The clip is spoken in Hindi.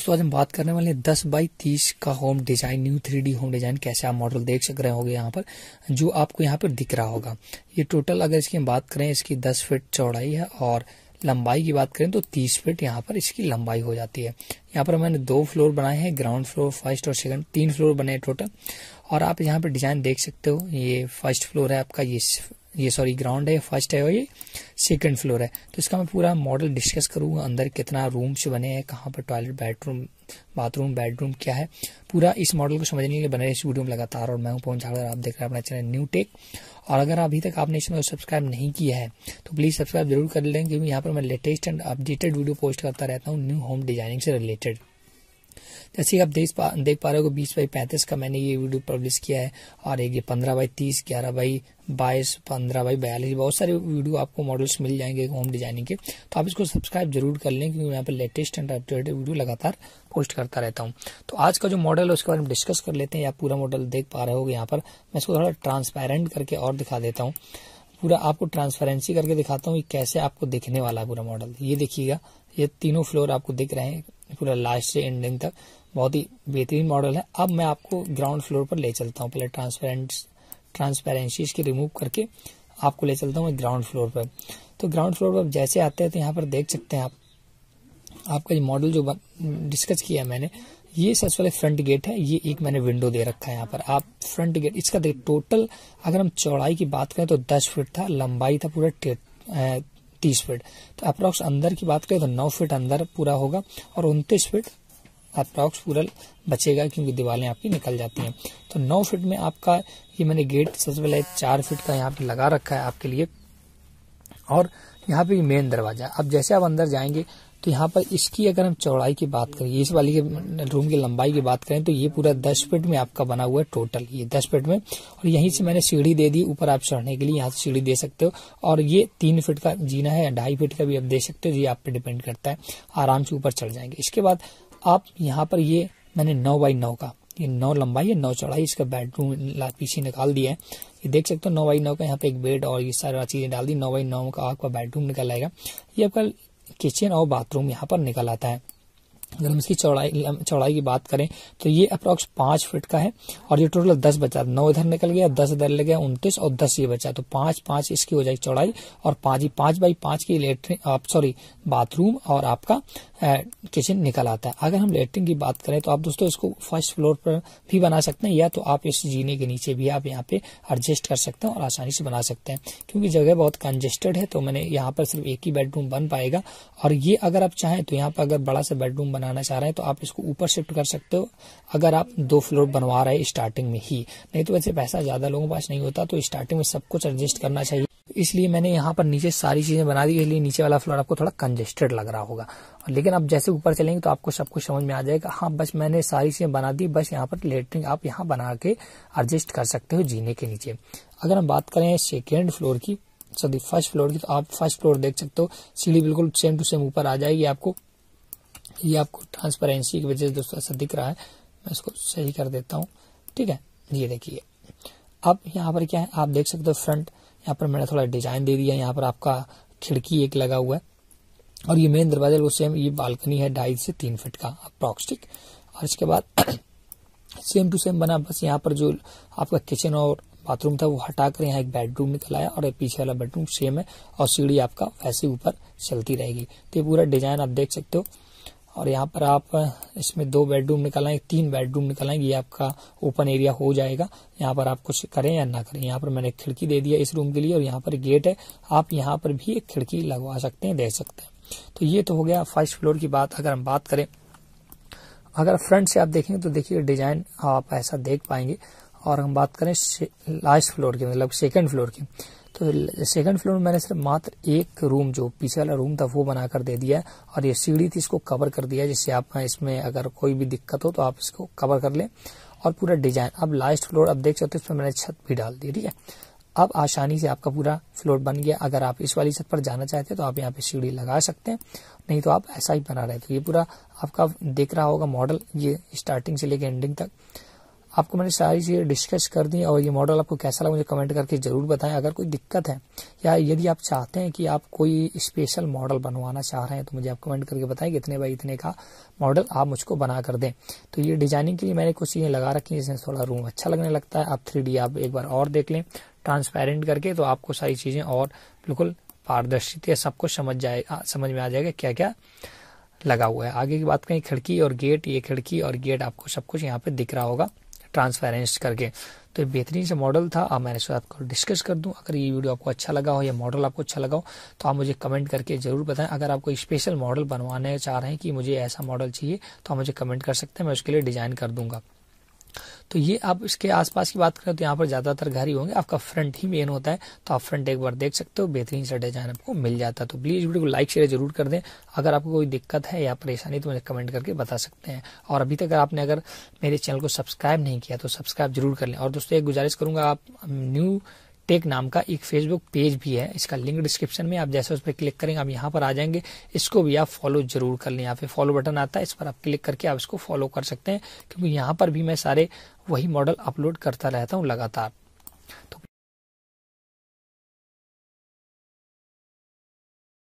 दोस्तों आज हम बात करने वाले दस बाई तीस का home design new three D home design कैसे आप मॉडल देख सक रहे होंगे यहाँ पर जो आपको यहाँ पर दिख रहा होगा ये टोटल अगर इसकी हम बात करें इसकी दस फीट चौड़ाई है और लंबाई की बात करें तो तीस फीट यहाँ पर इसकी लंबाई हो जाती है यहाँ पर मैंने दो फ्लोर बनाए हैं ग्राउंड फ्लोर फर्स्ट और सेकंड तीन फ्लोर बने टोटल और आप यहाँ पर डिजाइन देख सकते हो ये फर्स्ट फ्लोर है आपका ये ये सॉरी ग्राउंड है फर्स्ट है और ये सेकंड फ्लोर है तो इसका मैं पूरा मॉडल डिस्कस करूंगा अंदर कितना रूम्स बने हैं कहाँ पर टॉयलेट बेडरूम बाथरूम बेडरूम क्या है पूरा इस मॉडल को समझने के लिए बने इस वीडियो में लगातार और मैं हूं पवन झाड़कर आप देख रहे हैं अपना चैनल न्यू टेक और अगर अभी तक आपने इस चैनल सब्सक्राइब नहीं किया है तो प्लीज सब्सक्राइब जरूर कर लें क्योंकि यहाँ पर मैं latest and updated video post करता रहता हूँ न्यू होम डिजाइनिंग से रिलेटेड जैसे आप देख पा देख पा रहे हो बीस बाई पैंतीस का मैंने ये वीडियो पब्लिश किया है और एक ये पंद्रह बाई तीस ग्यारह बाई बाईस पंद्रह बाई बयालीस बहुत सारे वीडियो आपको मॉडल्स मिल जाएंगे होम डिजाइनिंग के तो आप इसको सब्सक्राइब जरूर कर लें क्योंकि यहाँ पर लेटेस्ट एंड अपडेटेड वीडियो लगातार पोस्ट करता रहता हूँ तो आज का जो मॉडल है उसके बारे में डिस्कस कर लेते हैं या पूरा मॉडल देख पा रहे हो यहाँ पर मैं इसको थोड़ा ट्रांसपेरेंट करके और दिखा देता हूँ पूरा आपको ट्रांसपेरेंसी करके दिखाता हूँ कैसे आपको दिखने वाला है पूरा मॉडल ये देखिएगा ये तीनों फ्लोर आपको दिख रहे हैं पूरा लास्ट से एंडिंग तक बहुत ही बेहतरीन मॉडल है अब मैं आपको ग्राउंड फ्लोर पर ले चलता हूँ पहले ट्रांसपेरेंट ट्रांसपेरेंसी के रिमूव करके आपको ले चलता हूँ ग्राउंड फ्लोर पर तो ग्राउंड फ्लोर पर जैसे आते हैं तो यहाँ पर देख सकते हैं आप आपका ये मॉडल जो डिस्कस किया मैंने ये सबसे पहले फ्रंट गेट है ये एक मैंने विंडो दे रखा है यहाँ पर आप फ्रंट गेट इसका देख टोटल अगर हम चौड़ाई की बात करें तो दस फीट था लंबाई था पूरा तीस फीट तो अप्रोक्स अंदर की बात करें तो नौ फीट अंदर पूरा होगा और उनतीस फीट अप्रोक्स पूरा बचेगा क्योंकि दीवारें आपकी निकल जाती हैं तो नौ फीट में आपका ये मैंने गेट सबसे पहले चार फीट का यहाँ पे लगा रखा है आपके लिए और यहाँ पे मेन दरवाजा अब जैसे आप अंदर जाएंगे तो यहाँ पर इसकी अगर हम चौड़ाई की बात करें इस वाली के रूम की लंबाई की बात करें तो ये पूरा दस फीट में आपका बना हुआ है टोटल ये दस फीट में और यहीं से मैंने सीढ़ी दे दी ऊपर आप चढ़ने के लिए यहाँ से सीढ़ी दे सकते हो और ये तीन फीट का जीना है या ढाई फीट का भी आप दे सकते हो ये आप पे डिपेंड करता है आराम से ऊपर चढ़ जाएंगे इसके बाद आप यहाँ पर ये मैंने नौ बाई नौ का ये नौ लंबाई है नौ चौड़ाई इसका बेडरूम पीछे निकाल दिया है ये देख सकते हो नौ बाई नौ का यहाँ पे एक बेड और ये सारा चीजें डाल दी नौ बाई नौ का आपका बेडरूम निकल आएगा ये आपका किचन और बाथरूम यहाँ पर निकल आता है अगर हम इसकी चौड़ाई चौड़ाई की बात करें तो ये अप्रोक्स पांच फीट का है और ये टोटल दस बचा नौ इधर निकल गया दस इधर ले गया उन्तीस और दस ये बचा तो पांच पांच इसकी हो जाएगी चौड़ाई और पांच ही पांच बाई पांच की लेटरिन सॉरी बाथरूम और आपका किचन निकल आता है अगर हम लेटरिन की बात करें तो आप दोस्तों इसको फर्स्ट फ्लोर पर भी बना सकते हैं या तो आप इस जीने के नीचे भी आप यहाँ पे एडजस्ट कर सकते हैं और आसानी से बना सकते हैं क्योंकि जगह बहुत कंजेस्टेड है तो मैंने यहाँ पर सिर्फ एक ही बेडरूम बन पाएगा और ये अगर आप चाहें तो यहाँ पर अगर बड़ा सा बेडरूम बनाना चाह रहे हैं तो आप इसको ऊपर शिफ्ट कर सकते हो अगर आप दो फ्लोर बनवा रहे स्टार्टिंग में ही नहीं तो वैसे पैसा ज्यादा लोगों के पास नहीं होता तो स्टार्टिंग में सब कुछ एडजस्ट करना चाहिए इसलिए मैंने यहाँ पर नीचे सारी चीजें बना दी इसलिए नीचे वाला फ्लोर आपको थोड़ा कंजेस्टेड लग रहा होगा लेकिन आप जैसे ऊपर चलेंगे तो आपको सब कुछ समझ में आ जाएगा हाँ बस मैंने सारी चीजें बना दी बस यहाँ पर लेटरिन आप यहाँ बना के एडजस्ट कर सकते हो जीने के नीचे अगर हम बात करें सेकेंड फ्लोर की सॉरी फर्स्ट फ्लोर की तो आप फर्स्ट फ्लोर देख सकते हो सीढ़ी बिल्कुल सेम टू सेम ऊपर आ जाएगी आपको ये आपको ट्रांसपेरेंसी की वजह से दोस्तों ऐसा दिख रहा है मैं इसको सही कर देता हूँ ठीक है ये देखिए अब यहाँ पर क्या है आप देख सकते हो फ्रंट यहाँ पर मैंने थोड़ा डिजाइन दे दिया यहाँ पर आपका खिड़की एक लगा हुआ है और ये मेन दरवाजा वो सेम ये बालकनी है ढाई से तीन फिट का अप्रोक्सटिक और इसके बाद सेम टू सेम बना बस यहाँ पर जो आपका किचन और बाथरूम था वो हटाकर यहाँ एक बेडरूम निकल आया और पीछे वाला बेडरूम सेम है और सीढ़ी आपका वैसे ऊपर चलती रहेगी तो ये पूरा डिजाइन आप देख सकते हो और यहाँ पर आप इसमें दो बेडरूम निकालाएंगे तीन बेडरूम निकालेंगे ये आपका ओपन एरिया हो जाएगा यहाँ पर आप कुछ करें या ना करें यहाँ पर मैंने खिड़की दे दिया इस रूम के लिए और यहाँ पर गेट है आप यहाँ पर भी एक खिड़की लगवा सकते हैं दे सकते हैं तो ये तो हो गया फर्स्ट फ्लोर की बात अगर हम बात करें अगर फ्रंट से आप देखेंगे तो देखिए डिजाइन आप ऐसा देख पाएंगे और हम बात करें लास्ट फ्लोर की मतलब सेकेंड फ्लोर की तो सेकंड फ्लोर में मैंने सिर्फ मात्र एक रूम जो पीछे वाला रूम था वो बनाकर दे दिया और ये सीढ़ी थी इसको कवर कर दिया जिससे आप इसमें अगर कोई भी दिक्कत हो तो आप इसको कवर कर लें और पूरा डिजाइन अब लास्ट फ्लोर अब देख सकते हो इसमें मैंने छत भी डाल दी ठीक है अब आसानी से आपका पूरा फ्लोर बन गया अगर आप इस वाली छत पर जाना चाहते हैं तो आप यहाँ पे सीढ़ी लगा सकते हैं नहीं तो आप ऐसा ही बना रहे तो ये पूरा आपका देख रहा होगा मॉडल ये स्टार्टिंग से लेकर एंडिंग तक आपको मैंने सारी चीज़ें डिस्कस कर दी और ये मॉडल आपको कैसा लगा मुझे कमेंट करके ज़रूर बताएं अगर कोई दिक्कत है या यदि आप चाहते हैं कि आप कोई स्पेशल मॉडल बनवाना चाह रहे हैं तो मुझे आप कमेंट करके बताएं कितने बाई इतने का मॉडल आप मुझको बना कर दें तो ये डिजाइनिंग के लिए मैंने कुछ चीज़ें लगा रखी है जिसमें थोड़ा रूम अच्छा लगने लगता है आप थ्री आप एक बार और देख लें ट्रांसपेरेंट करके तो आपको सारी चीज़ें और बिल्कुल पारदर्शिता सब कुछ समझ जाए समझ में आ जाएगा क्या क्या लगा हुआ है आगे की बात करें खिड़की और गेट ये खिड़की और गेट आपको सब कुछ यहाँ पे दिख रहा होगा ट्रांसपेरेंस करके तो ये बेहतरीन सा मॉडल था अब मैंने सोचा आपको डिस्कस कर दूं अगर ये वीडियो आपको अच्छा लगा हो या मॉडल आपको अच्छा लगा हो तो आप मुझे कमेंट करके जरूर बताएं अगर आपको स्पेशल मॉडल बनवाने चाह रहे हैं कि मुझे ऐसा मॉडल चाहिए तो आप मुझे कमेंट कर सकते हैं मैं उसके लिए डिजाइन कर दूंगा तो ये आप इसके आसपास की बात करें तो यहाँ पर ज़्यादातर घर ही होंगे आपका फ्रंट ही मेन होता है तो आप फ्रंट एक बार देख सकते हो बेहतरीन सा डिजाइन आपको मिल जाता है तो प्लीज़ वीडियो को लाइक शेयर जरूर कर दें अगर आपको कोई दिक्कत है या परेशानी तो मुझे कमेंट करके बता सकते हैं और अभी तक आपने अगर मेरे चैनल को सब्सक्राइब नहीं किया तो सब्सक्राइब जरूर कर लें और दोस्तों एक गुजारिश करूंगा आप न्यू टेक नाम का एक फेसबुक पेज भी है इसका लिंक डिस्क्रिप्शन में आप जैसे उस पर क्लिक करेंगे आप यहाँ पर आ जाएंगे इसको भी आप फॉलो जरूर कर लें यहाँ पे फॉलो बटन आता है इस पर आप क्लिक करके आप इसको फॉलो कर सकते हैं क्योंकि यहाँ पर भी मैं सारे वही मॉडल अपलोड करता रहता हूँ लगातार तो